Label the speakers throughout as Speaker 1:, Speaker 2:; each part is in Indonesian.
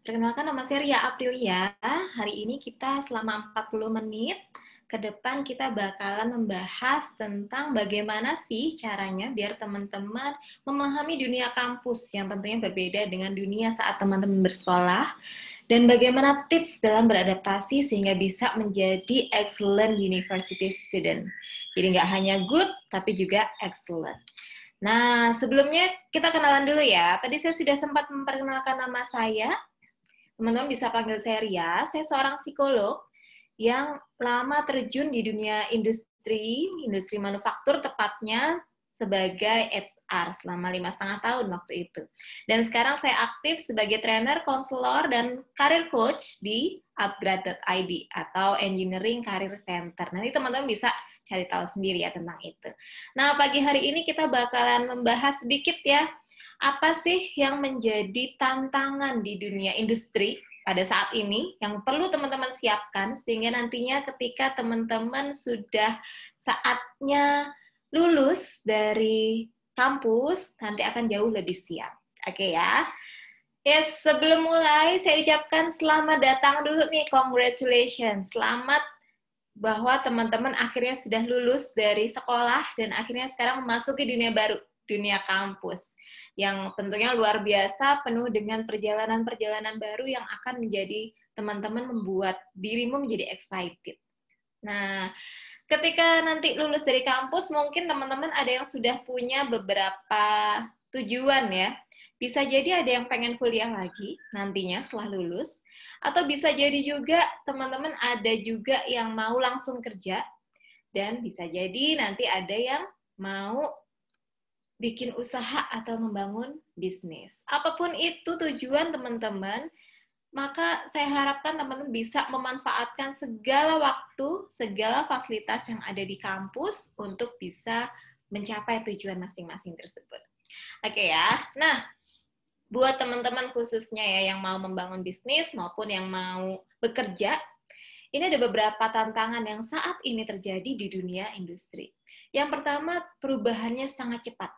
Speaker 1: Perkenalkan nama saya Ria Aprilia. Hari ini kita selama 40 menit ke depan kita bakalan membahas tentang bagaimana sih caranya biar teman-teman memahami dunia kampus yang tentunya berbeda dengan dunia saat teman-teman bersekolah dan bagaimana tips dalam beradaptasi sehingga bisa menjadi excellent university student. Jadi nggak hanya good, tapi juga excellent. Nah, sebelumnya kita kenalan dulu ya. Tadi saya sudah sempat memperkenalkan nama saya teman-teman bisa panggil saya Ria. Saya seorang psikolog yang lama terjun di dunia industri, industri manufaktur tepatnya sebagai HR selama lima setengah tahun waktu itu. Dan sekarang saya aktif sebagai trainer, konselor, dan career coach di Upgraded ID atau Engineering Career Center. Nanti teman-teman bisa cari tahu sendiri ya tentang itu. Nah, pagi hari ini kita bakalan membahas sedikit ya apa sih yang menjadi tantangan di dunia industri pada saat ini yang perlu teman-teman siapkan sehingga nantinya ketika teman-teman sudah saatnya lulus dari kampus nanti akan jauh lebih siap. Oke okay ya. Yes, sebelum mulai saya ucapkan selamat datang dulu nih, congratulations. Selamat bahwa teman-teman akhirnya sudah lulus dari sekolah dan akhirnya sekarang memasuki dunia baru dunia kampus yang tentunya luar biasa penuh dengan perjalanan-perjalanan baru yang akan menjadi teman-teman membuat dirimu menjadi excited. Nah, ketika nanti lulus dari kampus mungkin teman-teman ada yang sudah punya beberapa tujuan ya. Bisa jadi ada yang pengen kuliah lagi nantinya setelah lulus atau bisa jadi juga teman-teman ada juga yang mau langsung kerja dan bisa jadi nanti ada yang mau bikin usaha atau membangun bisnis. Apapun itu tujuan teman-teman, maka saya harapkan teman-teman bisa memanfaatkan segala waktu, segala fasilitas yang ada di kampus untuk bisa mencapai tujuan masing-masing tersebut. Oke ya. Nah, buat teman-teman khususnya ya yang mau membangun bisnis maupun yang mau bekerja, ini ada beberapa tantangan yang saat ini terjadi di dunia industri. Yang pertama, perubahannya sangat cepat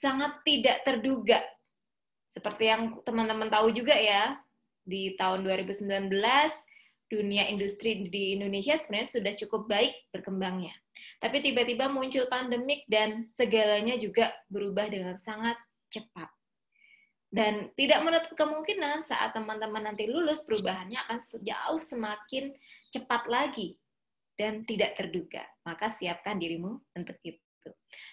Speaker 1: sangat tidak terduga. Seperti yang teman-teman tahu juga ya, di tahun 2019 dunia industri di Indonesia sebenarnya sudah cukup baik berkembangnya. Tapi tiba-tiba muncul pandemik dan segalanya juga berubah dengan sangat cepat. Dan tidak menutup kemungkinan saat teman-teman nanti lulus, perubahannya akan sejauh semakin cepat lagi dan tidak terduga. Maka siapkan dirimu untuk itu.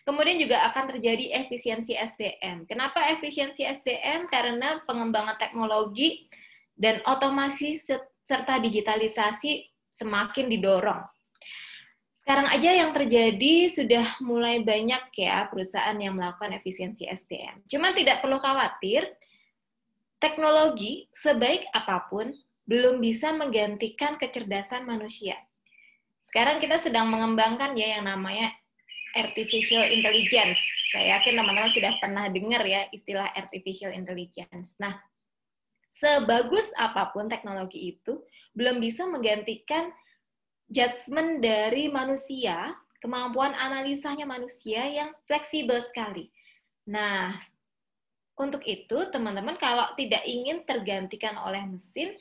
Speaker 1: Kemudian juga akan terjadi efisiensi SDM. Kenapa efisiensi SDM? Karena pengembangan teknologi dan otomasi serta digitalisasi semakin didorong. Sekarang aja yang terjadi sudah mulai banyak ya perusahaan yang melakukan efisiensi SDM. Cuman tidak perlu khawatir, teknologi sebaik apapun belum bisa menggantikan kecerdasan manusia. Sekarang kita sedang mengembangkan ya yang namanya artificial intelligence. Saya yakin teman-teman sudah pernah dengar ya istilah artificial intelligence. Nah, sebagus apapun teknologi itu, belum bisa menggantikan judgement dari manusia, kemampuan analisanya manusia yang fleksibel sekali. Nah, untuk itu, teman-teman kalau tidak ingin tergantikan oleh mesin,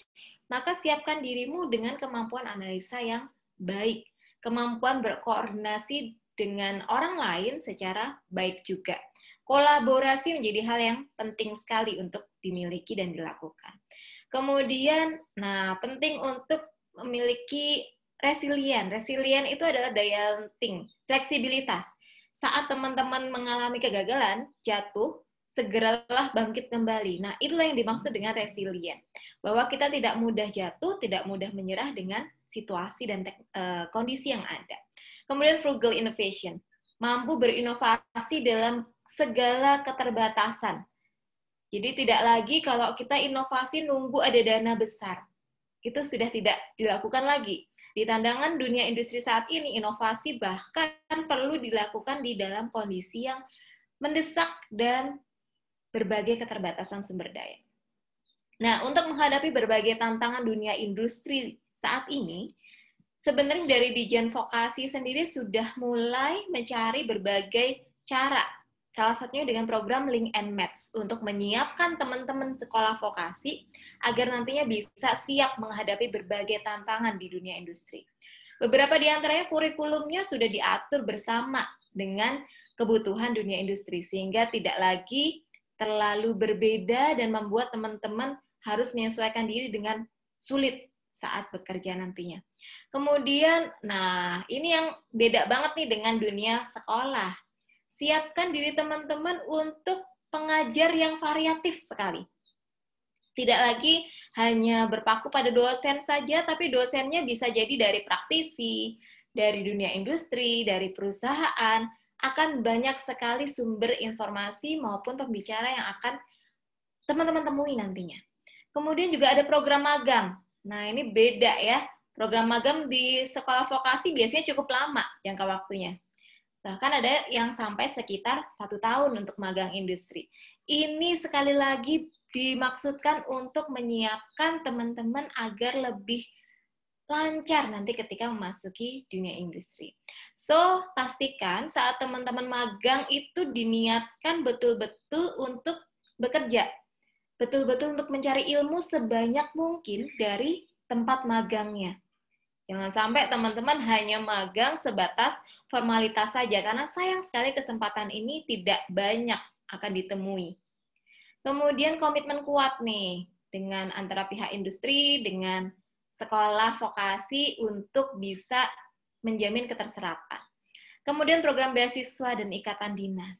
Speaker 1: maka siapkan dirimu dengan kemampuan analisa yang baik, kemampuan berkoordinasi dengan orang lain secara baik juga. Kolaborasi menjadi hal yang penting sekali untuk dimiliki dan dilakukan. Kemudian, nah penting untuk memiliki resilient. Resilient itu adalah daya penting, fleksibilitas. Saat teman-teman mengalami kegagalan, jatuh, segeralah bangkit kembali. Nah, itulah yang dimaksud dengan resilient. Bahwa kita tidak mudah jatuh, tidak mudah menyerah dengan situasi dan eh, kondisi yang ada. Kemudian frugal innovation, mampu berinovasi dalam segala keterbatasan. Jadi tidak lagi kalau kita inovasi nunggu ada dana besar. Itu sudah tidak dilakukan lagi. Di tandangan dunia industri saat ini, inovasi bahkan perlu dilakukan di dalam kondisi yang mendesak dan berbagai keterbatasan sumber daya. Nah, untuk menghadapi berbagai tantangan dunia industri saat ini, sebenarnya dari Dijen Vokasi sendiri sudah mulai mencari berbagai cara, salah satunya dengan program Link and Match untuk menyiapkan teman-teman sekolah vokasi agar nantinya bisa siap menghadapi berbagai tantangan di dunia industri. Beberapa di antaranya kurikulumnya sudah diatur bersama dengan kebutuhan dunia industri sehingga tidak lagi terlalu berbeda dan membuat teman-teman harus menyesuaikan diri dengan sulit saat bekerja nantinya. Kemudian, nah ini yang beda banget nih dengan dunia sekolah. Siapkan diri teman-teman untuk pengajar yang variatif sekali. Tidak lagi hanya berpaku pada dosen saja, tapi dosennya bisa jadi dari praktisi, dari dunia industri, dari perusahaan, akan banyak sekali sumber informasi maupun pembicara yang akan teman-teman temui nantinya. Kemudian juga ada program magang. Nah, ini beda ya Program magang di sekolah vokasi biasanya cukup lama jangka waktunya. Bahkan ada yang sampai sekitar satu tahun untuk magang industri. Ini sekali lagi dimaksudkan untuk menyiapkan teman-teman agar lebih lancar nanti ketika memasuki dunia industri. So, pastikan saat teman-teman magang itu diniatkan betul-betul untuk bekerja. Betul-betul untuk mencari ilmu sebanyak mungkin dari tempat magangnya. Jangan sampai teman-teman hanya magang sebatas formalitas saja, karena sayang sekali kesempatan ini tidak banyak akan ditemui. Kemudian komitmen kuat nih dengan antara pihak industri, dengan sekolah vokasi untuk bisa menjamin keterserapan. Kemudian program beasiswa dan ikatan dinas.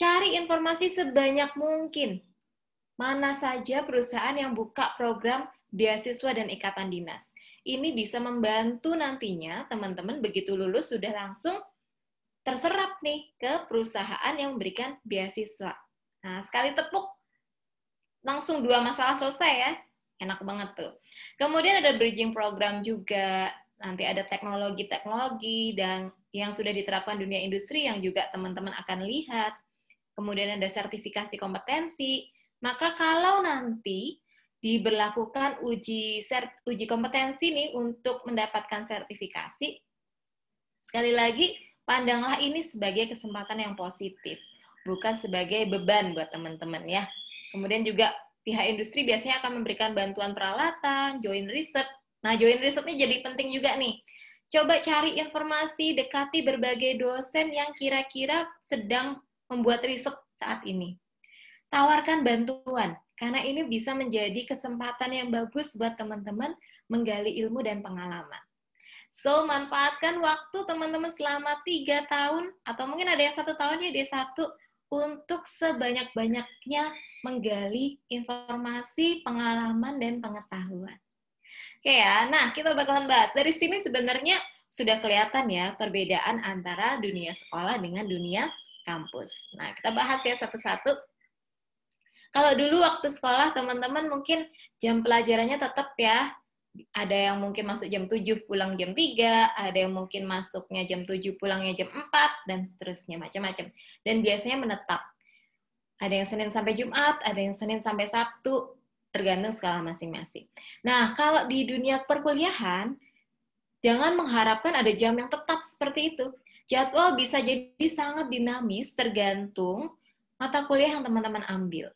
Speaker 1: Cari informasi sebanyak mungkin. Mana saja perusahaan yang buka program beasiswa dan ikatan dinas ini bisa membantu nantinya teman-teman begitu lulus sudah langsung terserap nih ke perusahaan yang memberikan beasiswa. Nah, sekali tepuk langsung dua masalah selesai ya. Enak banget tuh. Kemudian ada bridging program juga. Nanti ada teknologi-teknologi dan yang sudah diterapkan dunia industri yang juga teman-teman akan lihat. Kemudian ada sertifikasi kompetensi. Maka kalau nanti diberlakukan uji sert, uji kompetensi nih untuk mendapatkan sertifikasi. Sekali lagi, pandanglah ini sebagai kesempatan yang positif, bukan sebagai beban buat teman-teman ya. Kemudian juga pihak industri biasanya akan memberikan bantuan peralatan, join riset. Nah, join riset ini jadi penting juga nih. Coba cari informasi, dekati berbagai dosen yang kira-kira sedang membuat riset saat ini Tawarkan bantuan, karena ini bisa menjadi kesempatan yang bagus buat teman-teman menggali ilmu dan pengalaman. So, manfaatkan waktu teman-teman selama tiga tahun, atau mungkin ada yang satu tahunnya, di satu, untuk sebanyak-banyaknya menggali informasi, pengalaman, dan pengetahuan. Oke ya, nah kita bakalan bahas. Dari sini sebenarnya sudah kelihatan ya perbedaan antara dunia sekolah dengan dunia kampus. Nah, kita bahas ya satu-satu. Kalau dulu waktu sekolah teman-teman mungkin jam pelajarannya tetap ya ada yang mungkin masuk jam 7 pulang jam 3, ada yang mungkin masuknya jam 7 pulangnya jam 4 dan seterusnya macam-macam. Dan biasanya menetap. Ada yang Senin sampai Jumat, ada yang Senin sampai Sabtu, tergantung skala masing-masing. Nah, kalau di dunia perkuliahan jangan mengharapkan ada jam yang tetap seperti itu. Jadwal bisa jadi sangat dinamis tergantung mata kuliah yang teman-teman ambil.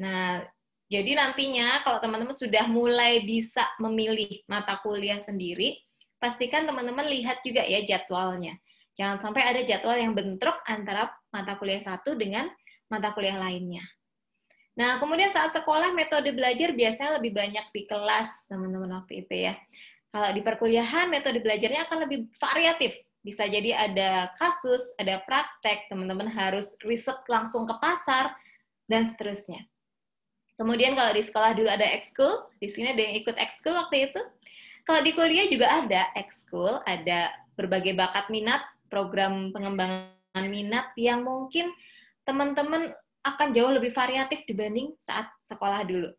Speaker 1: Nah, jadi nantinya kalau teman-teman sudah mulai bisa memilih mata kuliah sendiri, pastikan teman-teman lihat juga ya jadwalnya. Jangan sampai ada jadwal yang bentrok antara mata kuliah satu dengan mata kuliah lainnya. Nah, kemudian saat sekolah metode belajar biasanya lebih banyak di kelas, teman-teman waktu itu ya. Kalau di perkuliahan metode belajarnya akan lebih variatif. Bisa jadi ada kasus, ada praktek, teman-teman harus riset langsung ke pasar dan seterusnya. Kemudian kalau di sekolah dulu ada ekskul, di sini ada yang ikut ekskul waktu itu. Kalau di kuliah juga ada ekskul, ada berbagai bakat minat, program pengembangan minat yang mungkin teman-teman akan jauh lebih variatif dibanding saat sekolah dulu.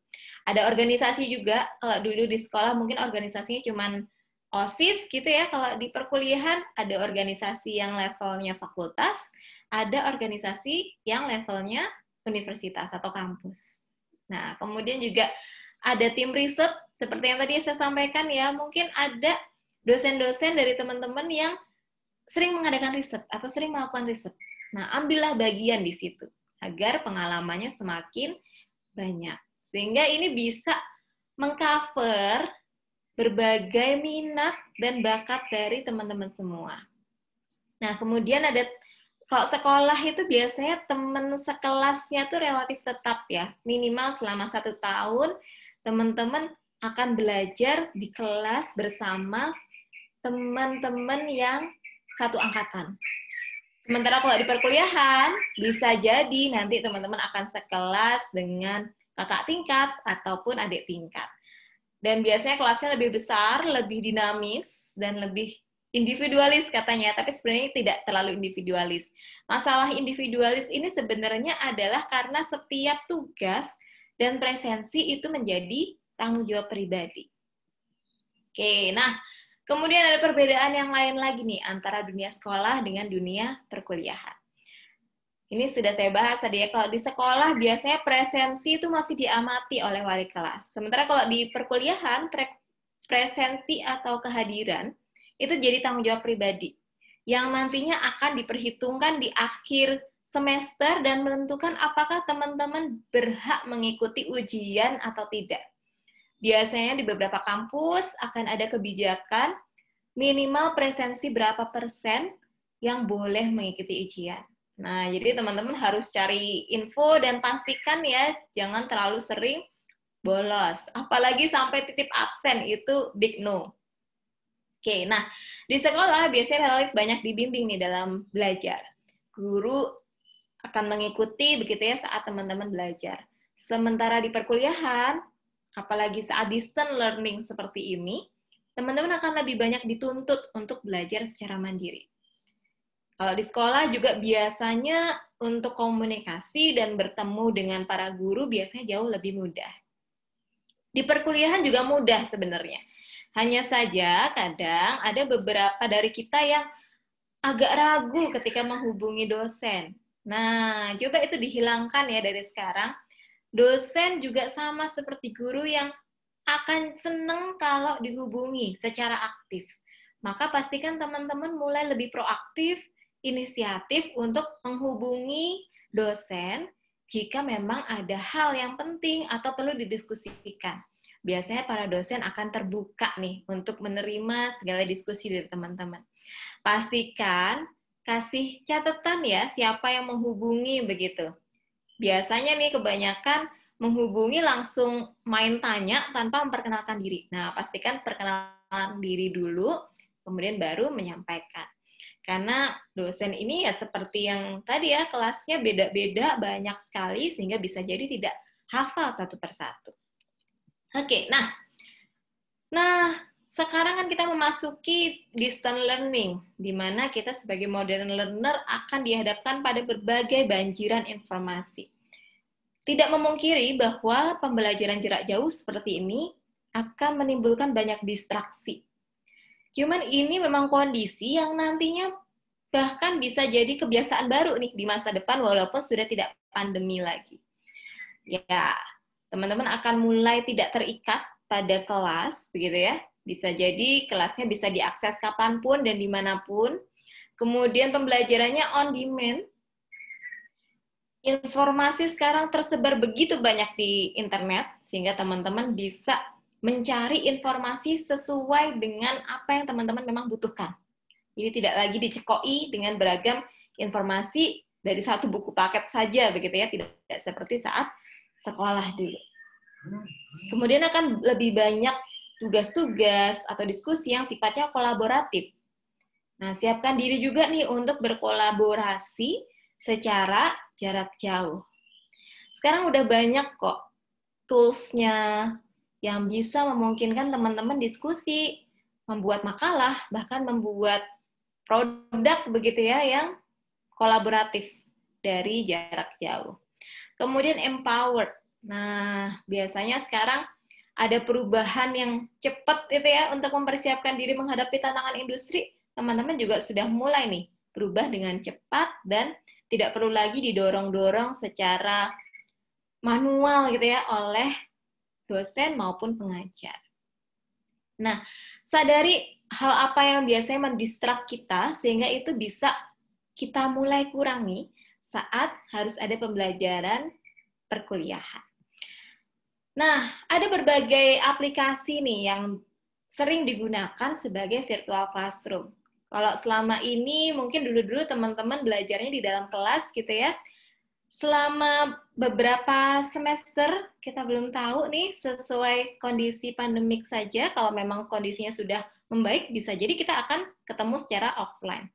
Speaker 1: Ada organisasi juga, kalau dulu di sekolah mungkin organisasinya cuma OSIS gitu ya, kalau di perkuliahan ada organisasi yang levelnya fakultas, ada organisasi yang levelnya universitas atau kampus. Nah, kemudian juga ada tim riset seperti yang tadi saya sampaikan ya, mungkin ada dosen-dosen dari teman-teman yang sering mengadakan riset atau sering melakukan riset. Nah, ambillah bagian di situ agar pengalamannya semakin banyak. Sehingga ini bisa mengcover berbagai minat dan bakat dari teman-teman semua. Nah, kemudian ada kalau sekolah itu biasanya teman sekelasnya tuh relatif tetap ya. Minimal selama satu tahun teman-teman akan belajar di kelas bersama teman-teman yang satu angkatan. Sementara kalau di perkuliahan bisa jadi nanti teman-teman akan sekelas dengan kakak tingkat ataupun adik tingkat. Dan biasanya kelasnya lebih besar, lebih dinamis, dan lebih individualis katanya, tapi sebenarnya tidak terlalu individualis. Masalah individualis ini sebenarnya adalah karena setiap tugas dan presensi itu menjadi tanggung jawab pribadi. Oke, nah kemudian ada perbedaan yang lain lagi nih antara dunia sekolah dengan dunia perkuliahan. Ini sudah saya bahas tadi ya, kalau di sekolah biasanya presensi itu masih diamati oleh wali kelas. Sementara kalau di perkuliahan, pre presensi atau kehadiran itu jadi tanggung jawab pribadi yang nantinya akan diperhitungkan di akhir semester dan menentukan apakah teman-teman berhak mengikuti ujian atau tidak. Biasanya di beberapa kampus akan ada kebijakan minimal presensi berapa persen yang boleh mengikuti ujian. Nah, jadi teman-teman harus cari info dan pastikan ya, jangan terlalu sering bolos. Apalagi sampai titip absen, itu big no. Oke, nah di sekolah biasanya relatif banyak dibimbing nih dalam belajar. Guru akan mengikuti begitu ya saat teman-teman belajar. Sementara di perkuliahan, apalagi saat distance learning seperti ini, teman-teman akan lebih banyak dituntut untuk belajar secara mandiri. Kalau di sekolah juga biasanya untuk komunikasi dan bertemu dengan para guru biasanya jauh lebih mudah. Di perkuliahan juga mudah sebenarnya hanya saja kadang ada beberapa dari kita yang agak ragu ketika menghubungi dosen. Nah, coba itu dihilangkan ya dari sekarang. Dosen juga sama seperti guru yang akan seneng kalau dihubungi secara aktif. Maka pastikan teman-teman mulai lebih proaktif, inisiatif untuk menghubungi dosen jika memang ada hal yang penting atau perlu didiskusikan biasanya para dosen akan terbuka nih untuk menerima segala diskusi dari teman-teman. Pastikan kasih catatan ya siapa yang menghubungi begitu. Biasanya nih kebanyakan menghubungi langsung main tanya tanpa memperkenalkan diri. Nah, pastikan perkenalkan diri dulu, kemudian baru menyampaikan. Karena dosen ini ya seperti yang tadi ya, kelasnya beda-beda banyak sekali sehingga bisa jadi tidak hafal satu persatu. Oke, okay, nah, nah sekarang kan kita memasuki distance learning, di mana kita sebagai modern learner akan dihadapkan pada berbagai banjiran informasi. Tidak memungkiri bahwa pembelajaran jarak jauh seperti ini akan menimbulkan banyak distraksi. Cuman ini memang kondisi yang nantinya bahkan bisa jadi kebiasaan baru nih di masa depan walaupun sudah tidak pandemi lagi. Ya, teman-teman akan mulai tidak terikat pada kelas, begitu ya. Bisa jadi kelasnya bisa diakses kapanpun dan dimanapun. Kemudian pembelajarannya on demand. Informasi sekarang tersebar begitu banyak di internet, sehingga teman-teman bisa mencari informasi sesuai dengan apa yang teman-teman memang butuhkan. ini tidak lagi dicekoi dengan beragam informasi dari satu buku paket saja begitu ya, tidak seperti saat sekolah dulu. Kemudian akan lebih banyak tugas-tugas atau diskusi yang sifatnya kolaboratif. Nah, siapkan diri juga nih untuk berkolaborasi secara jarak jauh. Sekarang udah banyak kok toolsnya yang bisa memungkinkan teman-teman diskusi, membuat makalah, bahkan membuat produk begitu ya yang kolaboratif dari jarak jauh. Kemudian empowered. Nah, biasanya sekarang ada perubahan yang cepat itu ya untuk mempersiapkan diri menghadapi tantangan industri. Teman-teman juga sudah mulai nih berubah dengan cepat dan tidak perlu lagi didorong-dorong secara manual gitu ya oleh dosen maupun pengajar. Nah, sadari hal apa yang biasanya mendistrak kita sehingga itu bisa kita mulai kurangi saat harus ada pembelajaran perkuliahan. Nah, ada berbagai aplikasi nih yang sering digunakan sebagai virtual classroom. Kalau selama ini mungkin dulu-dulu teman-teman belajarnya di dalam kelas gitu ya. Selama beberapa semester kita belum tahu nih sesuai kondisi pandemik saja kalau memang kondisinya sudah membaik bisa jadi kita akan ketemu secara offline.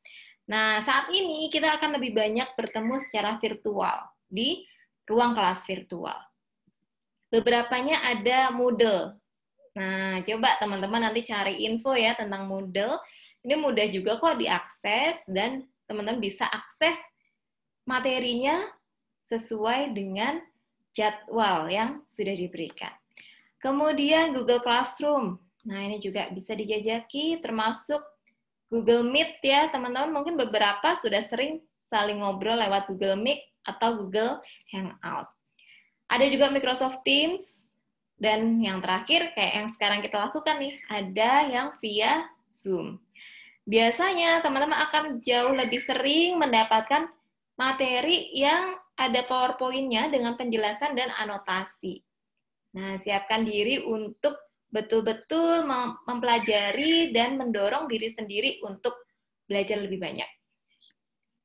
Speaker 1: Nah, saat ini kita akan lebih banyak bertemu secara virtual di ruang kelas virtual. Beberapanya ada Moodle. Nah, coba teman-teman nanti cari info ya tentang Moodle. Ini mudah juga kok diakses dan teman-teman bisa akses materinya sesuai dengan jadwal yang sudah diberikan. Kemudian Google Classroom. Nah, ini juga bisa dijajaki termasuk Google Meet ya, teman-teman mungkin beberapa sudah sering saling ngobrol lewat Google Meet atau Google Hangout. Ada juga Microsoft Teams dan yang terakhir kayak yang sekarang kita lakukan nih, ada yang via Zoom. Biasanya teman-teman akan jauh lebih sering mendapatkan materi yang ada PowerPoint-nya dengan penjelasan dan anotasi. Nah, siapkan diri untuk betul-betul mempelajari dan mendorong diri sendiri untuk belajar lebih banyak.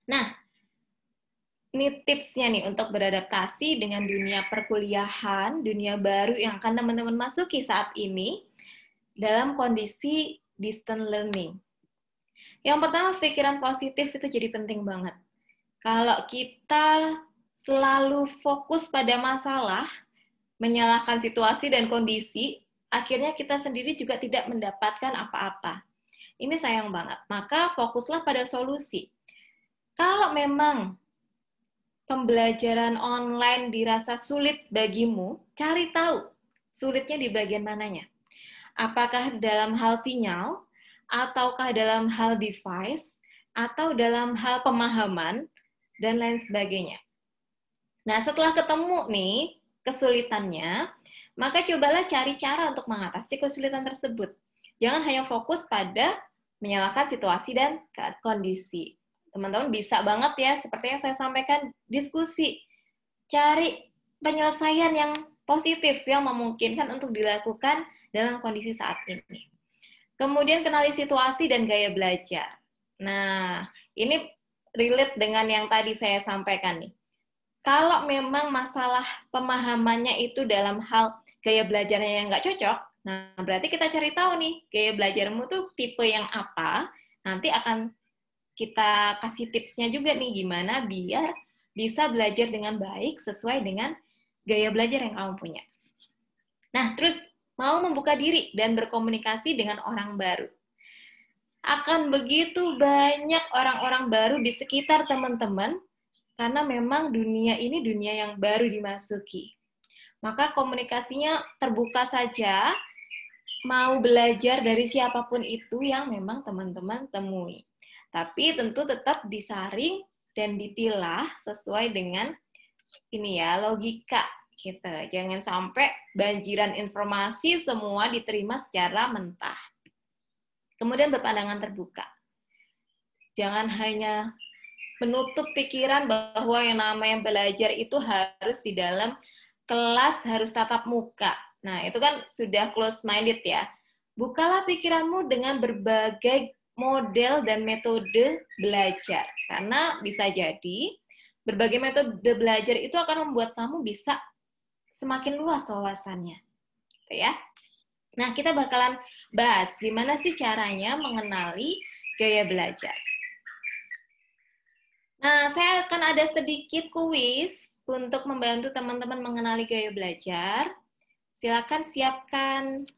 Speaker 1: Nah, ini tipsnya nih untuk beradaptasi dengan dunia perkuliahan, dunia baru yang akan teman-teman masuki saat ini dalam kondisi distance learning. Yang pertama, pikiran positif itu jadi penting banget. Kalau kita selalu fokus pada masalah, menyalahkan situasi dan kondisi, akhirnya kita sendiri juga tidak mendapatkan apa-apa. Ini sayang banget. Maka fokuslah pada solusi. Kalau memang pembelajaran online dirasa sulit bagimu, cari tahu sulitnya di bagian mananya. Apakah dalam hal sinyal, ataukah dalam hal device, atau dalam hal pemahaman, dan lain sebagainya. Nah, setelah ketemu nih kesulitannya, maka cobalah cari cara untuk mengatasi kesulitan tersebut. Jangan hanya fokus pada menyalahkan situasi dan kondisi. Teman-teman bisa banget ya, seperti yang saya sampaikan, diskusi. Cari penyelesaian yang positif, yang memungkinkan untuk dilakukan dalam kondisi saat ini. Kemudian kenali situasi dan gaya belajar. Nah, ini relate dengan yang tadi saya sampaikan nih kalau memang masalah pemahamannya itu dalam hal gaya belajarnya yang nggak cocok, nah berarti kita cari tahu nih gaya belajarmu tuh tipe yang apa, nanti akan kita kasih tipsnya juga nih gimana biar bisa belajar dengan baik sesuai dengan gaya belajar yang kamu punya. Nah, terus mau membuka diri dan berkomunikasi dengan orang baru. Akan begitu banyak orang-orang baru di sekitar teman-teman karena memang dunia ini dunia yang baru dimasuki. Maka komunikasinya terbuka saja, mau belajar dari siapapun itu yang memang teman-teman temui. Tapi tentu tetap disaring dan dipilah sesuai dengan ini ya logika gitu. Jangan sampai banjiran informasi semua diterima secara mentah. Kemudian berpandangan terbuka. Jangan hanya menutup pikiran bahwa yang namanya belajar itu harus di dalam kelas harus tatap muka. Nah, itu kan sudah close minded ya. Bukalah pikiranmu dengan berbagai model dan metode belajar. Karena bisa jadi berbagai metode belajar itu akan membuat kamu bisa semakin luas wawasannya. Gitu ya. Nah, kita bakalan bahas gimana sih caranya mengenali gaya belajar. Nah, saya akan ada sedikit kuis untuk membantu teman-teman mengenali gaya belajar. Silakan siapkan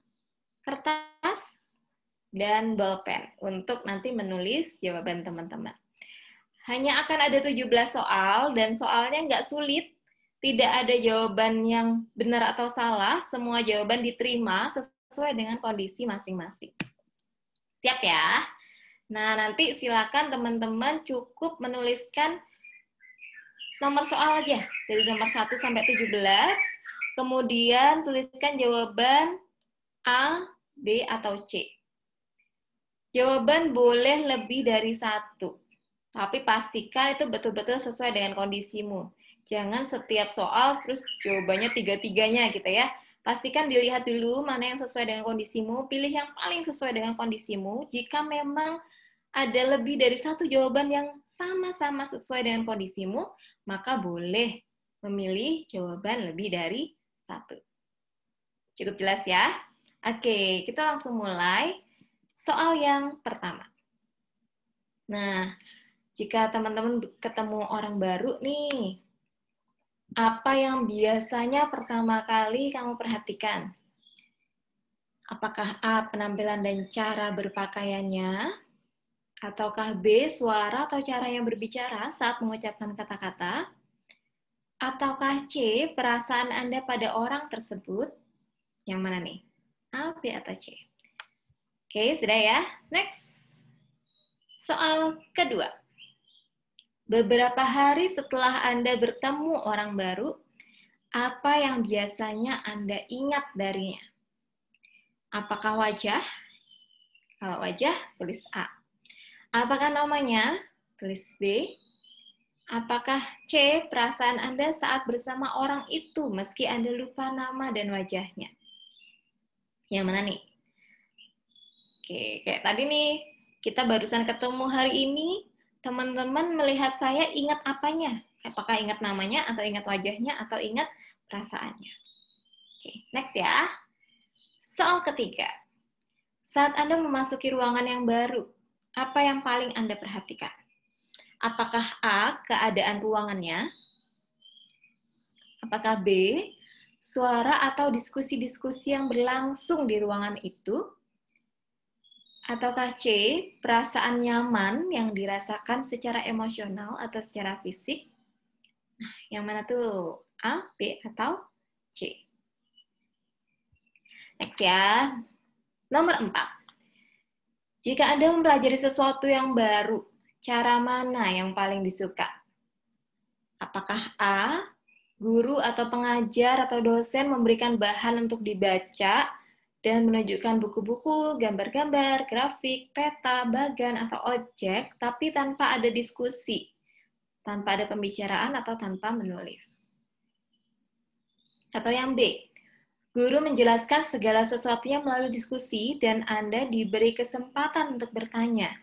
Speaker 1: kertas dan bolpen untuk nanti menulis jawaban teman-teman. Hanya akan ada 17 soal dan soalnya nggak sulit, tidak ada jawaban yang benar atau salah, semua jawaban diterima sesuai dengan kondisi masing-masing. Siap ya? Nah, nanti silakan teman-teman cukup menuliskan nomor soal aja dari nomor 1 sampai 17. Kemudian tuliskan jawaban A, B, atau C. Jawaban boleh lebih dari satu, tapi pastikan itu betul-betul sesuai dengan kondisimu. Jangan setiap soal terus jawabannya tiga-tiganya gitu ya. Pastikan dilihat dulu mana yang sesuai dengan kondisimu, pilih yang paling sesuai dengan kondisimu. Jika memang ada lebih dari satu jawaban yang sama-sama sesuai dengan kondisimu, maka boleh memilih jawaban lebih dari satu. Cukup jelas ya? Oke, kita langsung mulai soal yang pertama. Nah, jika teman-teman ketemu orang baru nih, apa yang biasanya pertama kali kamu perhatikan? Apakah A penampilan dan cara berpakaiannya, Ataukah B, suara atau cara yang berbicara saat mengucapkan kata-kata? Ataukah C, perasaan Anda pada orang tersebut? Yang mana nih? A, B, atau C? Oke, sudah ya. Next. Soal kedua. Beberapa hari setelah Anda bertemu orang baru, apa yang biasanya Anda ingat darinya? Apakah wajah? Kalau wajah, tulis A Apakah namanya? Tulis B. Apakah C, perasaan Anda saat bersama orang itu meski Anda lupa nama dan wajahnya? Yang mana nih? Oke, kayak tadi nih, kita barusan ketemu hari ini, teman-teman melihat saya ingat apanya? Apakah ingat namanya, atau ingat wajahnya, atau ingat perasaannya? Oke, next ya. Soal ketiga. Saat Anda memasuki ruangan yang baru, apa yang paling Anda perhatikan? Apakah A, keadaan ruangannya? Apakah B, suara atau diskusi-diskusi yang berlangsung di ruangan itu? Ataukah C, perasaan nyaman yang dirasakan secara emosional atau secara fisik? Nah, yang mana tuh? A, B, atau C? Next ya. Nomor empat. Jika Anda mempelajari sesuatu yang baru, cara mana yang paling disuka? Apakah A. Guru atau pengajar atau dosen memberikan bahan untuk dibaca dan menunjukkan buku-buku, gambar-gambar, grafik, peta, bagan, atau objek, tapi tanpa ada diskusi, tanpa ada pembicaraan, atau tanpa menulis? Atau yang B, Guru menjelaskan segala sesuatunya melalui diskusi dan Anda diberi kesempatan untuk bertanya.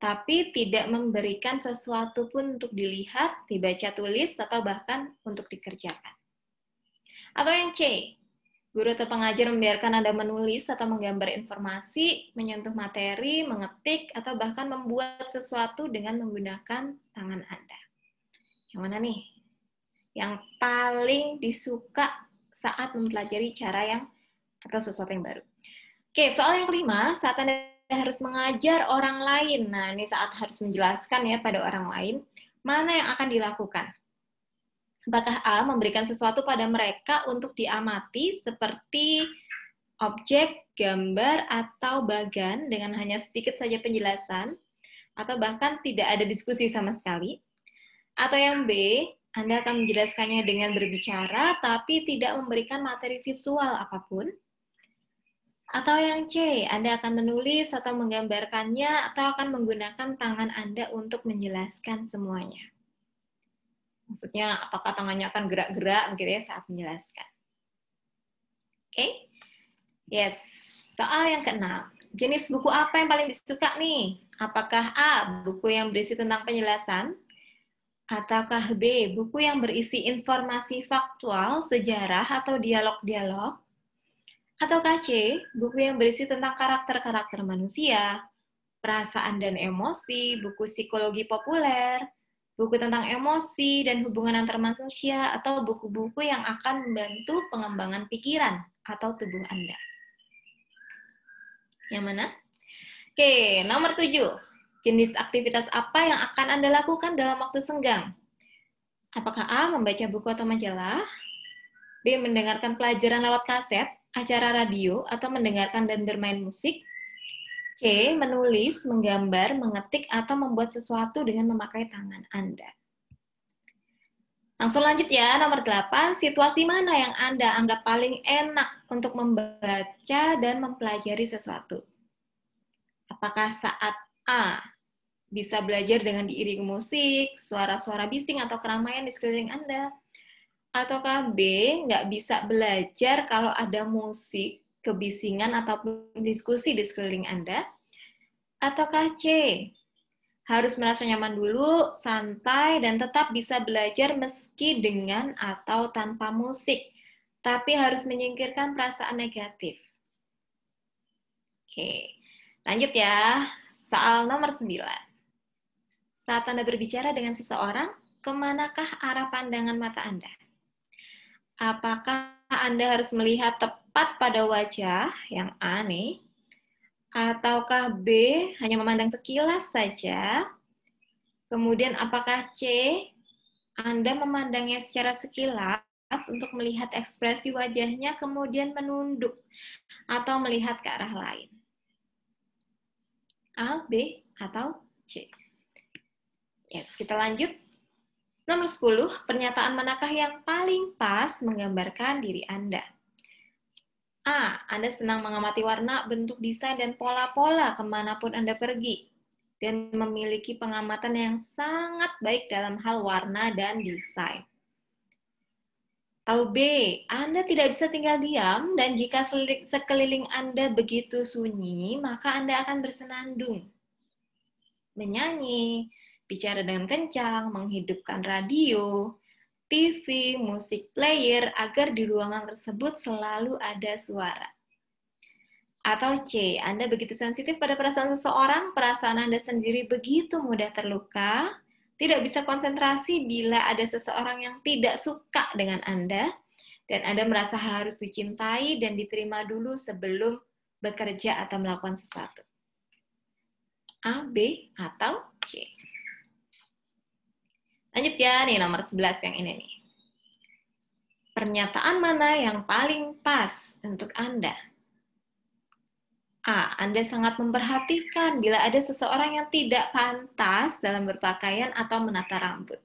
Speaker 1: Tapi tidak memberikan sesuatu pun untuk dilihat, dibaca tulis, atau bahkan untuk dikerjakan. Atau yang C, guru atau pengajar membiarkan Anda menulis atau menggambar informasi, menyentuh materi, mengetik, atau bahkan membuat sesuatu dengan menggunakan tangan Anda. Yang mana nih? Yang paling disuka saat mempelajari cara yang atau sesuatu yang baru. Oke, soal yang kelima, saat Anda harus mengajar orang lain. Nah, ini saat harus menjelaskan ya pada orang lain, mana yang akan dilakukan. Apakah A, memberikan sesuatu pada mereka untuk diamati seperti objek, gambar, atau bagan dengan hanya sedikit saja penjelasan, atau bahkan tidak ada diskusi sama sekali. Atau yang B, anda akan menjelaskannya dengan berbicara, tapi tidak memberikan materi visual apapun. Atau yang C, Anda akan menulis atau menggambarkannya, atau akan menggunakan tangan Anda untuk menjelaskan semuanya. Maksudnya, apakah tangannya akan gerak-gerak begitu ya saat menjelaskan. Oke? Okay? Yes. Soal yang keenam. Jenis buku apa yang paling disuka nih? Apakah A, buku yang berisi tentang penjelasan? Ataukah B, buku yang berisi informasi faktual, sejarah, atau dialog-dialog? Ataukah C, buku yang berisi tentang karakter-karakter manusia, perasaan dan emosi, buku psikologi populer, buku tentang emosi dan hubungan antar manusia, atau buku-buku yang akan membantu pengembangan pikiran atau tubuh Anda? Yang mana? Oke, nomor tujuh. Jenis aktivitas apa yang akan Anda lakukan dalam waktu senggang? Apakah A. Membaca buku atau majalah? B. Mendengarkan pelajaran lewat kaset, acara radio, atau mendengarkan dan bermain musik? C. Menulis, menggambar, mengetik, atau membuat sesuatu dengan memakai tangan Anda. Langsung lanjut ya, nomor 8, situasi mana yang Anda anggap paling enak untuk membaca dan mempelajari sesuatu? Apakah saat A. Bisa belajar dengan diiringi musik, suara-suara bising atau keramaian di sekeliling Anda. Ataukah B. Nggak bisa belajar kalau ada musik, kebisingan, ataupun diskusi di sekeliling Anda. Ataukah C. Harus merasa nyaman dulu, santai, dan tetap bisa belajar meski dengan atau tanpa musik. Tapi harus menyingkirkan perasaan negatif. Oke, lanjut ya. Soal nomor 9. Saat Anda berbicara dengan seseorang, kemanakah arah pandangan mata Anda? Apakah Anda harus melihat tepat pada wajah yang A nih? Ataukah B hanya memandang sekilas saja? Kemudian apakah C Anda memandangnya secara sekilas untuk melihat ekspresi wajahnya kemudian menunduk atau melihat ke arah lain? A, B, atau C. Yes, kita lanjut. Nomor 10, pernyataan manakah yang paling pas menggambarkan diri Anda? A. Anda senang mengamati warna, bentuk, desain, dan pola-pola kemanapun Anda pergi, dan memiliki pengamatan yang sangat baik dalam hal warna dan desain. Atau B, Anda tidak bisa tinggal diam dan jika sekeliling Anda begitu sunyi, maka Anda akan bersenandung. Menyanyi, bicara dengan kencang, menghidupkan radio, TV, musik player agar di ruangan tersebut selalu ada suara. Atau C, Anda begitu sensitif pada perasaan seseorang, perasaan Anda sendiri begitu mudah terluka, tidak bisa konsentrasi bila ada seseorang yang tidak suka dengan Anda dan Anda merasa harus dicintai dan diterima dulu sebelum bekerja atau melakukan sesuatu. A, B, atau C. Lanjut ya, nih nomor 11 yang ini nih. Pernyataan mana yang paling pas untuk Anda? A. Anda sangat memperhatikan bila ada seseorang yang tidak pantas dalam berpakaian atau menata rambut.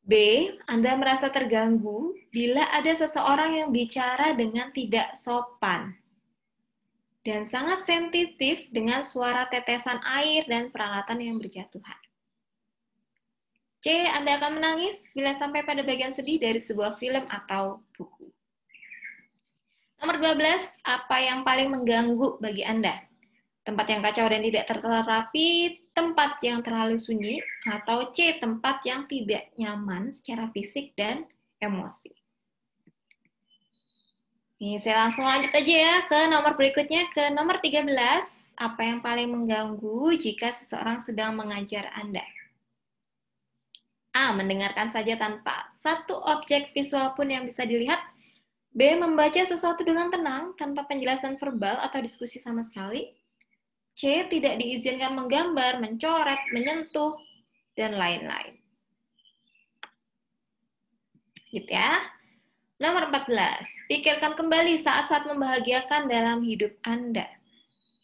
Speaker 1: B. Anda merasa terganggu bila ada seseorang yang bicara dengan tidak sopan dan sangat sensitif dengan suara tetesan air dan peralatan yang berjatuhan. C. Anda akan menangis bila sampai pada bagian sedih dari sebuah film atau buku. Nomor 12, apa yang paling mengganggu bagi Anda? Tempat yang kacau dan tidak tertata rapi, tempat yang terlalu sunyi, atau C, tempat yang tidak nyaman secara fisik dan emosi. Nih, saya langsung lanjut aja ya ke nomor berikutnya, ke nomor 13, apa yang paling mengganggu jika seseorang sedang mengajar Anda? A. Mendengarkan saja tanpa satu objek visual pun yang bisa dilihat B. Membaca sesuatu dengan tenang tanpa penjelasan verbal atau diskusi sama sekali. C. Tidak diizinkan menggambar, mencoret, menyentuh, dan lain-lain. Gitu ya. Nomor 14. Pikirkan kembali saat-saat membahagiakan dalam hidup Anda.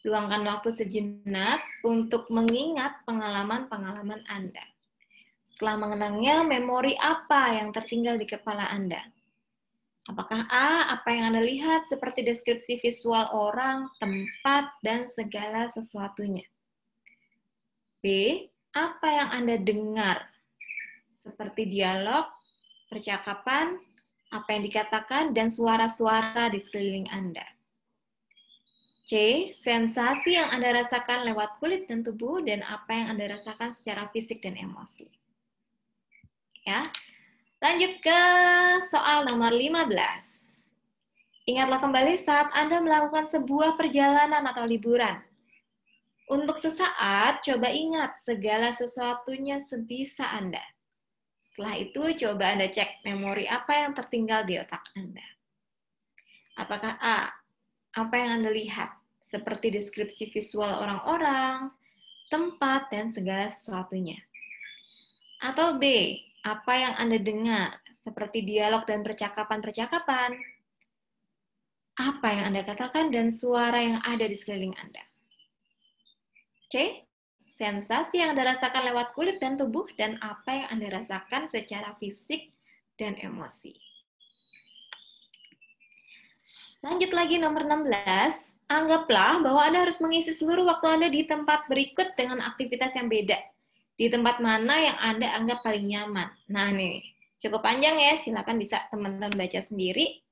Speaker 1: Luangkan waktu sejenak untuk mengingat pengalaman-pengalaman Anda. Setelah mengenangnya, memori apa yang tertinggal di kepala Anda? Apakah A, apa yang Anda lihat seperti deskripsi visual orang, tempat, dan segala sesuatunya? B, apa yang Anda dengar seperti dialog, percakapan, apa yang dikatakan, dan suara-suara di sekeliling Anda. C. Sensasi yang Anda rasakan lewat kulit dan tubuh dan apa yang Anda rasakan secara fisik dan emosi. Ya. Lanjut ke soal nomor 15. Ingatlah kembali saat Anda melakukan sebuah perjalanan atau liburan. Untuk sesaat, coba ingat segala sesuatunya sebisa Anda. Setelah itu, coba Anda cek memori apa yang tertinggal di otak Anda. Apakah A. Apa yang Anda lihat, seperti deskripsi visual orang-orang, tempat, dan segala sesuatunya. Atau B apa yang Anda dengar, seperti dialog dan percakapan-percakapan, apa yang Anda katakan, dan suara yang ada di sekeliling Anda. C. Sensasi yang Anda rasakan lewat kulit dan tubuh, dan apa yang Anda rasakan secara fisik dan emosi. Lanjut lagi nomor 16. Anggaplah bahwa Anda harus mengisi seluruh waktu Anda di tempat berikut dengan aktivitas yang beda di tempat mana yang Anda anggap paling nyaman. Nah, nih, cukup panjang ya, silakan bisa teman-teman baca sendiri.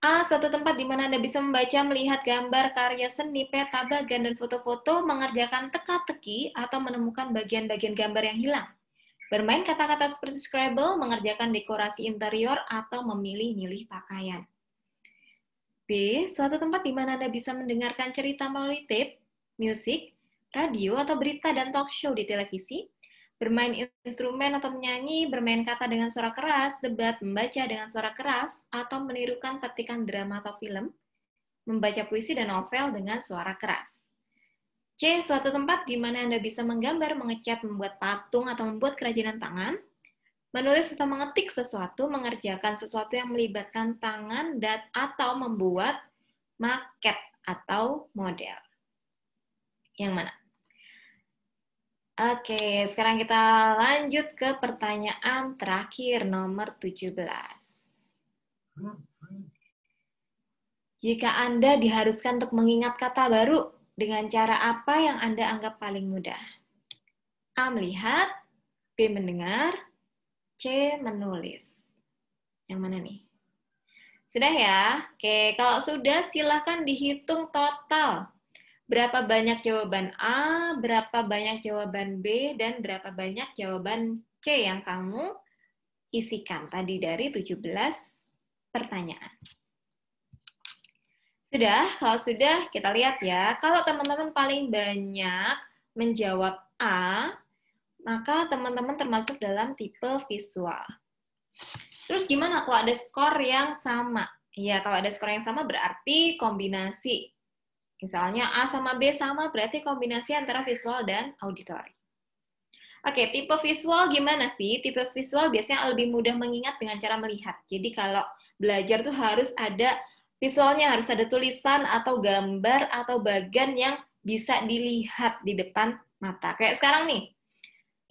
Speaker 1: A. Suatu tempat di mana Anda bisa membaca, melihat gambar, karya seni, peta, bagan, dan foto-foto, mengerjakan teka-teki, atau menemukan bagian-bagian gambar yang hilang. Bermain kata-kata seperti Scrabble, mengerjakan dekorasi interior, atau memilih-milih pakaian. B. Suatu tempat di mana Anda bisa mendengarkan cerita melalui tape, musik, radio atau berita dan talk show di televisi, bermain instrumen atau menyanyi, bermain kata dengan suara keras, debat, membaca dengan suara keras, atau menirukan petikan drama atau film, membaca puisi dan novel dengan suara keras. C. Suatu tempat di mana Anda bisa menggambar, mengecat, membuat patung, atau membuat kerajinan tangan, menulis atau mengetik sesuatu, mengerjakan sesuatu yang melibatkan tangan dan atau membuat maket atau model. Yang mana? Oke, sekarang kita lanjut ke pertanyaan terakhir nomor 17. Jika Anda diharuskan untuk mengingat kata baru, dengan cara apa yang Anda anggap paling mudah? A. Melihat, B. Mendengar, C. Menulis. Yang mana nih? Sudah ya? Oke, kalau sudah silahkan dihitung total berapa banyak jawaban A, berapa banyak jawaban B, dan berapa banyak jawaban C yang kamu isikan tadi dari 17 pertanyaan. Sudah? Kalau sudah, kita lihat ya. Kalau teman-teman paling banyak menjawab A, maka teman-teman termasuk dalam tipe visual. Terus gimana kalau ada skor yang sama? Ya, kalau ada skor yang sama berarti kombinasi Misalnya A sama B sama, berarti kombinasi antara visual dan auditory. Oke, tipe visual gimana sih? Tipe visual biasanya lebih mudah mengingat dengan cara melihat. Jadi kalau belajar tuh harus ada visualnya, harus ada tulisan atau gambar atau bagan yang bisa dilihat di depan mata. Kayak sekarang nih,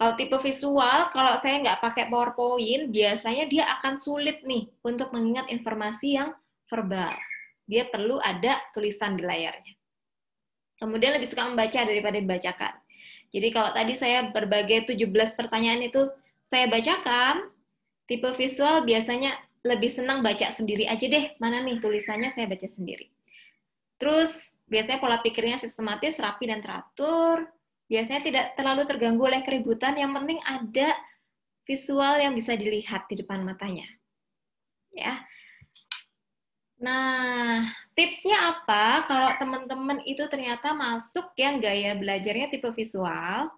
Speaker 1: kalau tipe visual, kalau saya nggak pakai PowerPoint, biasanya dia akan sulit nih untuk mengingat informasi yang verbal. Dia perlu ada tulisan di layarnya. Kemudian lebih suka membaca daripada dibacakan. Jadi kalau tadi saya berbagai 17 pertanyaan itu saya bacakan, tipe visual biasanya lebih senang baca sendiri aja deh, mana nih tulisannya saya baca sendiri. Terus biasanya pola pikirnya sistematis, rapi, dan teratur. Biasanya tidak terlalu terganggu oleh keributan, yang penting ada visual yang bisa dilihat di depan matanya. Ya, Nah, tipsnya apa kalau teman-teman itu ternyata masuk yang gaya belajarnya tipe visual?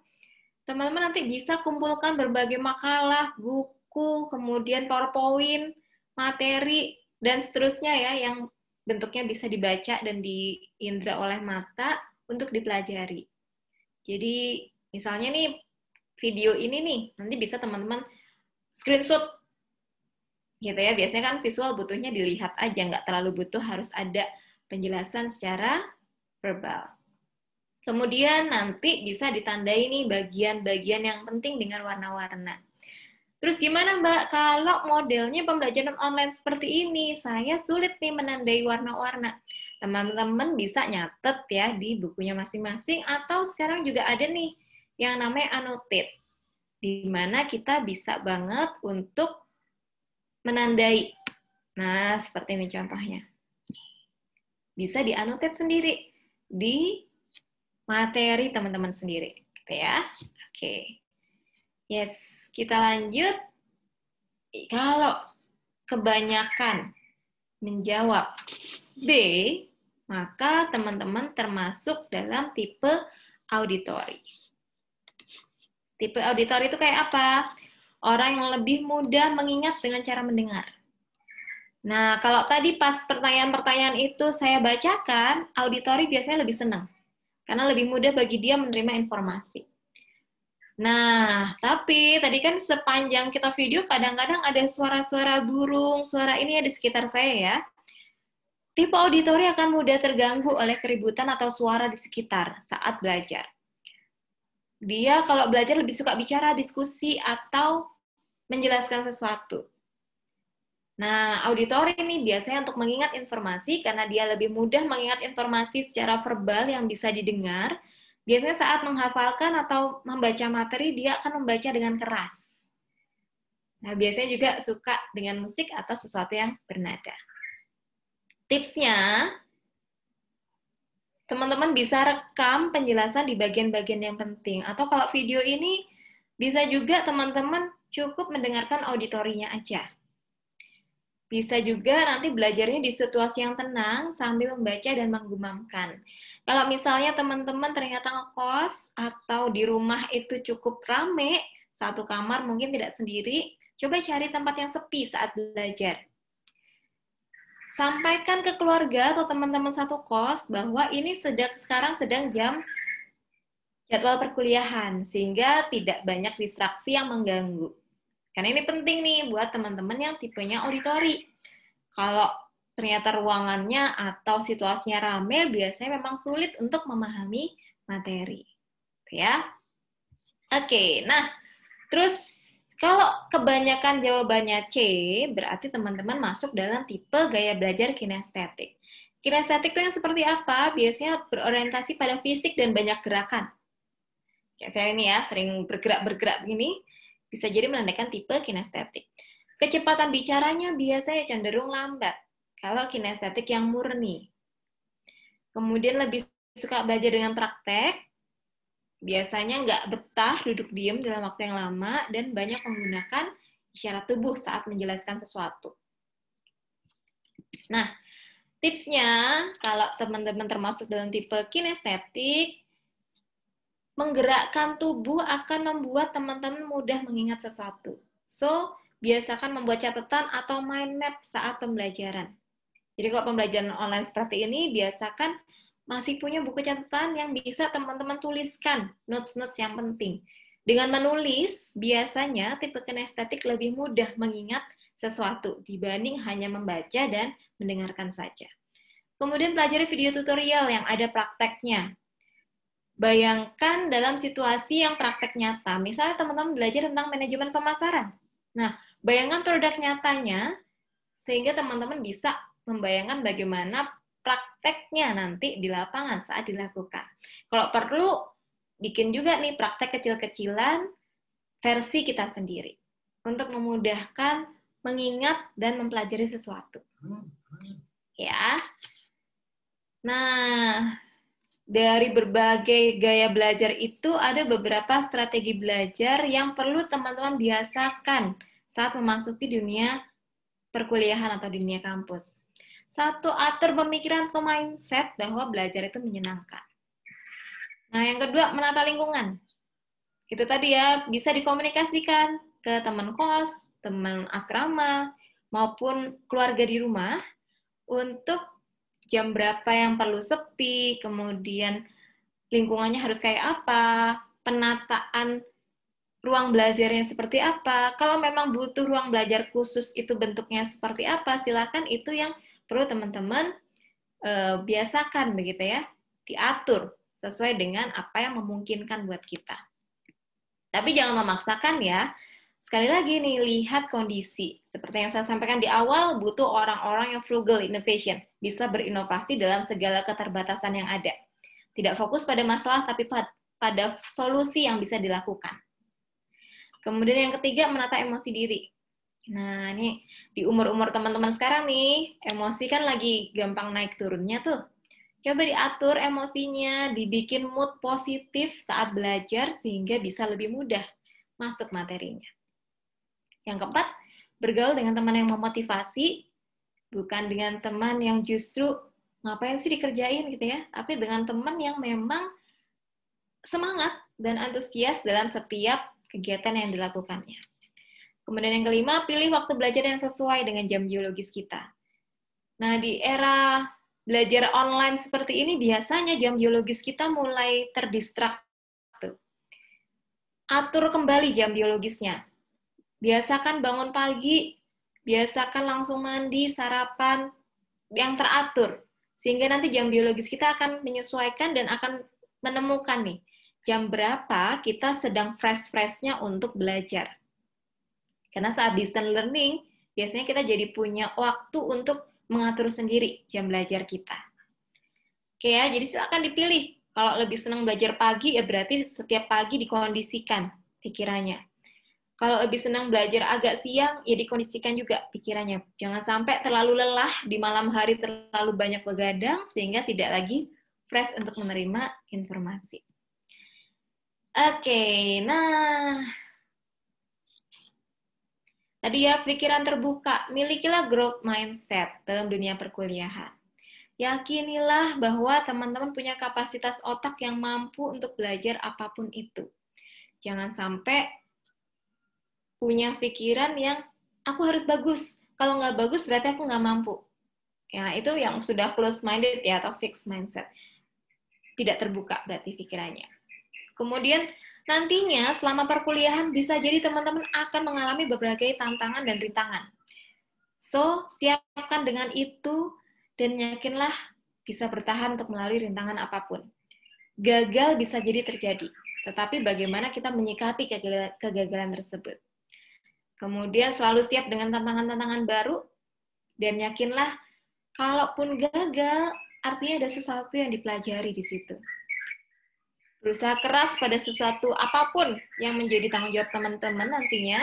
Speaker 1: Teman-teman nanti bisa kumpulkan berbagai makalah, buku, kemudian PowerPoint, materi, dan seterusnya ya yang bentuknya bisa dibaca dan diindra oleh mata untuk dipelajari. Jadi, misalnya nih video ini nih, nanti bisa teman-teman screenshot gitu ya biasanya kan visual butuhnya dilihat aja nggak terlalu butuh harus ada penjelasan secara verbal kemudian nanti bisa ditandai nih bagian-bagian yang penting dengan warna-warna terus gimana mbak kalau modelnya pembelajaran online seperti ini saya sulit nih menandai warna-warna teman-teman bisa nyatet ya di bukunya masing-masing atau sekarang juga ada nih yang namanya annotate di mana kita bisa banget untuk menandai. Nah, seperti ini contohnya. Bisa dianotet sendiri di materi teman-teman sendiri, gitu ya. Oke. Yes, kita lanjut. Kalau kebanyakan menjawab B, maka teman-teman termasuk dalam tipe auditori. Tipe auditori itu kayak apa? Orang yang lebih mudah mengingat dengan cara mendengar. Nah, kalau tadi pas pertanyaan-pertanyaan itu saya bacakan, auditori biasanya lebih senang. Karena lebih mudah bagi dia menerima informasi. Nah, tapi tadi kan sepanjang kita video kadang-kadang ada suara-suara burung, suara ini ya di sekitar saya ya. Tipe auditori akan mudah terganggu oleh keributan atau suara di sekitar saat belajar dia kalau belajar lebih suka bicara, diskusi, atau menjelaskan sesuatu. Nah, auditori ini biasanya untuk mengingat informasi karena dia lebih mudah mengingat informasi secara verbal yang bisa didengar. Biasanya saat menghafalkan atau membaca materi, dia akan membaca dengan keras. Nah, biasanya juga suka dengan musik atau sesuatu yang bernada. Tipsnya, teman-teman bisa rekam penjelasan di bagian-bagian yang penting. Atau kalau video ini, bisa juga teman-teman cukup mendengarkan auditorinya aja. Bisa juga nanti belajarnya di situasi yang tenang sambil membaca dan menggumamkan. Kalau misalnya teman-teman ternyata ngekos atau di rumah itu cukup rame, satu kamar mungkin tidak sendiri, coba cari tempat yang sepi saat belajar sampaikan ke keluarga atau teman-teman satu kos bahwa ini sedang sekarang sedang jam jadwal perkuliahan sehingga tidak banyak distraksi yang mengganggu. Karena ini penting nih buat teman-teman yang tipenya auditori. Kalau ternyata ruangannya atau situasinya rame, biasanya memang sulit untuk memahami materi. Gitu ya. Oke, nah terus kalau kebanyakan jawabannya C, berarti teman-teman masuk dalam tipe gaya belajar kinestetik. Kinestetik itu yang seperti apa? Biasanya berorientasi pada fisik dan banyak gerakan. Kayak saya ini ya, sering bergerak-bergerak begini, bisa jadi menandakan tipe kinestetik. Kecepatan bicaranya biasanya cenderung lambat, kalau kinestetik yang murni. Kemudian lebih suka belajar dengan praktek, Biasanya nggak betah duduk diem dalam waktu yang lama dan banyak menggunakan isyarat tubuh saat menjelaskan sesuatu. Nah, tipsnya kalau teman-teman termasuk dalam tipe kinestetik, menggerakkan tubuh akan membuat teman-teman mudah mengingat sesuatu. So, biasakan membuat catatan atau mind map saat pembelajaran. Jadi kalau pembelajaran online seperti ini, biasakan masih punya buku catatan yang bisa teman-teman tuliskan notes-notes yang penting. Dengan menulis, biasanya tipe kinestetik lebih mudah mengingat sesuatu dibanding hanya membaca dan mendengarkan saja. Kemudian pelajari video tutorial yang ada prakteknya. Bayangkan dalam situasi yang praktek nyata, misalnya teman-teman belajar tentang manajemen pemasaran. Nah, bayangkan produk nyatanya, sehingga teman-teman bisa membayangkan bagaimana prakteknya nanti di lapangan saat dilakukan. Kalau perlu, bikin juga nih praktek kecil-kecilan versi kita sendiri untuk memudahkan mengingat dan mempelajari sesuatu. Ya. Nah, dari berbagai gaya belajar itu ada beberapa strategi belajar yang perlu teman-teman biasakan saat memasuki dunia perkuliahan atau dunia kampus. Satu, atur pemikiran atau mindset bahwa belajar itu menyenangkan. Nah, yang kedua, menata lingkungan. Itu tadi ya, bisa dikomunikasikan ke teman kos, teman asrama, maupun keluarga di rumah untuk jam berapa yang perlu sepi, kemudian lingkungannya harus kayak apa, penataan ruang belajarnya seperti apa. Kalau memang butuh ruang belajar khusus itu bentuknya seperti apa, silakan itu yang perlu teman-teman uh, biasakan begitu ya, diatur sesuai dengan apa yang memungkinkan buat kita. Tapi jangan memaksakan ya. Sekali lagi nih, lihat kondisi. Seperti yang saya sampaikan di awal, butuh orang-orang yang frugal innovation, bisa berinovasi dalam segala keterbatasan yang ada. Tidak fokus pada masalah, tapi pada solusi yang bisa dilakukan. Kemudian yang ketiga, menata emosi diri. Nah, ini di umur-umur teman-teman sekarang nih, emosi kan lagi gampang naik turunnya tuh. Coba diatur emosinya, dibikin mood positif saat belajar sehingga bisa lebih mudah masuk materinya. Yang keempat, bergaul dengan teman yang memotivasi, bukan dengan teman yang justru ngapain sih dikerjain gitu ya, tapi dengan teman yang memang semangat dan antusias dalam setiap kegiatan yang dilakukannya. Kemudian yang kelima, pilih waktu belajar yang sesuai dengan jam biologis kita. Nah, di era belajar online seperti ini, biasanya jam biologis kita mulai terdistrak. Atur kembali jam biologisnya. Biasakan bangun pagi, biasakan langsung mandi, sarapan, yang teratur. Sehingga nanti jam biologis kita akan menyesuaikan dan akan menemukan nih, jam berapa kita sedang fresh-freshnya untuk belajar. Karena saat distance learning, biasanya kita jadi punya waktu untuk mengatur sendiri jam belajar kita. Oke ya, jadi silakan dipilih. Kalau lebih senang belajar pagi, ya berarti setiap pagi dikondisikan pikirannya. Kalau lebih senang belajar agak siang, ya dikondisikan juga pikirannya. Jangan sampai terlalu lelah di malam hari terlalu banyak begadang, sehingga tidak lagi fresh untuk menerima informasi. Oke, okay, nah Tadi ya, pikiran terbuka, milikilah growth mindset dalam dunia perkuliahan. Yakinilah bahwa teman-teman punya kapasitas otak yang mampu untuk belajar apapun itu. Jangan sampai punya pikiran yang aku harus bagus. Kalau nggak bagus berarti aku nggak mampu. Ya, itu yang sudah close minded ya atau fixed mindset. Tidak terbuka berarti pikirannya. Kemudian Nantinya, selama perkuliahan bisa jadi teman-teman akan mengalami berbagai tantangan dan rintangan. So, siapkan dengan itu dan yakinlah bisa bertahan untuk melalui rintangan apapun. Gagal bisa jadi terjadi, tetapi bagaimana kita menyikapi kegagalan tersebut. Kemudian selalu siap dengan tantangan-tantangan baru dan yakinlah kalaupun gagal artinya ada sesuatu yang dipelajari di situ berusaha keras pada sesuatu apapun yang menjadi tanggung jawab teman-teman nantinya.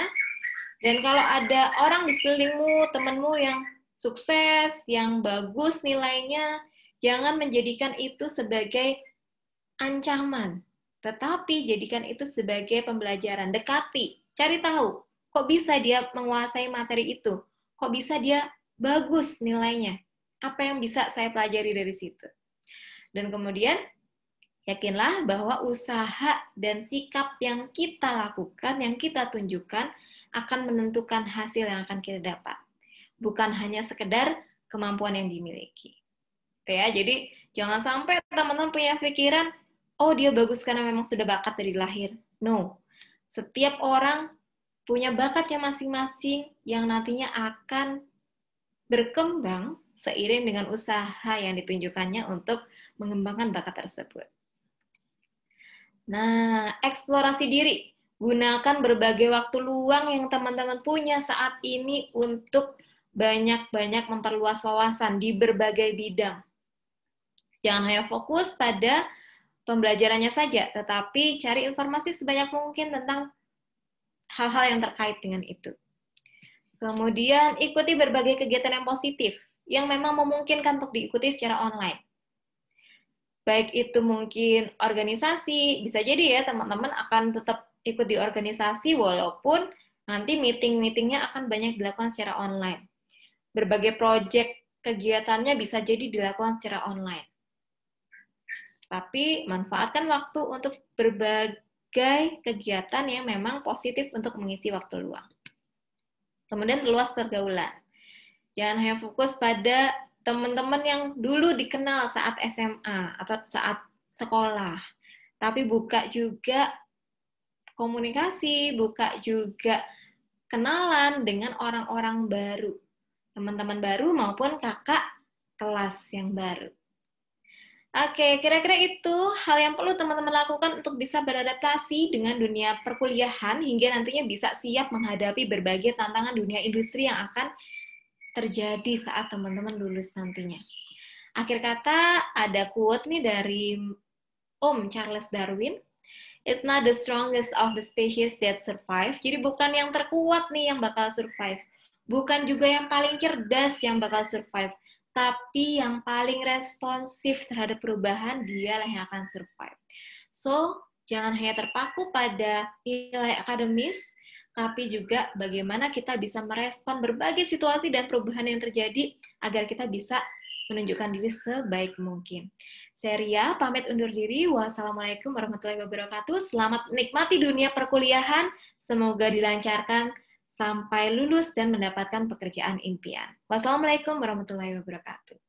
Speaker 1: Dan kalau ada orang di sekelilingmu, temanmu yang sukses, yang bagus nilainya, jangan menjadikan itu sebagai ancaman. Tetapi jadikan itu sebagai pembelajaran. Dekati, cari tahu, kok bisa dia menguasai materi itu? Kok bisa dia bagus nilainya? Apa yang bisa saya pelajari dari situ? Dan kemudian Yakinlah bahwa usaha dan sikap yang kita lakukan, yang kita tunjukkan, akan menentukan hasil yang akan kita dapat. Bukan hanya sekedar kemampuan yang dimiliki. Gitu ya, jadi jangan sampai teman-teman punya pikiran, oh dia bagus karena memang sudah bakat dari lahir. No. Setiap orang punya bakatnya masing-masing yang nantinya akan berkembang seiring dengan usaha yang ditunjukkannya untuk mengembangkan bakat tersebut. Nah, eksplorasi diri. Gunakan berbagai waktu luang yang teman-teman punya saat ini untuk banyak-banyak memperluas wawasan di berbagai bidang. Jangan hanya fokus pada pembelajarannya saja, tetapi cari informasi sebanyak mungkin tentang hal-hal yang terkait dengan itu. Kemudian ikuti berbagai kegiatan yang positif yang memang memungkinkan untuk diikuti secara online baik itu mungkin organisasi, bisa jadi ya teman-teman akan tetap ikut di organisasi walaupun nanti meeting-meetingnya akan banyak dilakukan secara online. Berbagai proyek kegiatannya bisa jadi dilakukan secara online. Tapi manfaatkan waktu untuk berbagai kegiatan yang memang positif untuk mengisi waktu luang. Kemudian luas pergaulan. Jangan hanya fokus pada teman-teman yang dulu dikenal saat SMA atau saat sekolah, tapi buka juga komunikasi, buka juga kenalan dengan orang-orang baru, teman-teman baru maupun kakak kelas yang baru. Oke, kira-kira itu hal yang perlu teman-teman lakukan untuk bisa beradaptasi dengan dunia perkuliahan hingga nantinya bisa siap menghadapi berbagai tantangan dunia industri yang akan terjadi saat teman-teman lulus nantinya. Akhir kata, ada quote nih dari Om Charles Darwin, It's not the strongest of the species that survive. Jadi bukan yang terkuat nih yang bakal survive. Bukan juga yang paling cerdas yang bakal survive. Tapi yang paling responsif terhadap perubahan, dialah yang akan survive. So, jangan hanya terpaku pada nilai akademis, tapi juga bagaimana kita bisa merespon berbagai situasi dan perubahan yang terjadi agar kita bisa menunjukkan diri sebaik mungkin. Seria pamit undur diri. Wassalamualaikum warahmatullahi wabarakatuh. Selamat menikmati dunia perkuliahan. Semoga dilancarkan sampai lulus dan mendapatkan pekerjaan impian. Wassalamualaikum warahmatullahi wabarakatuh.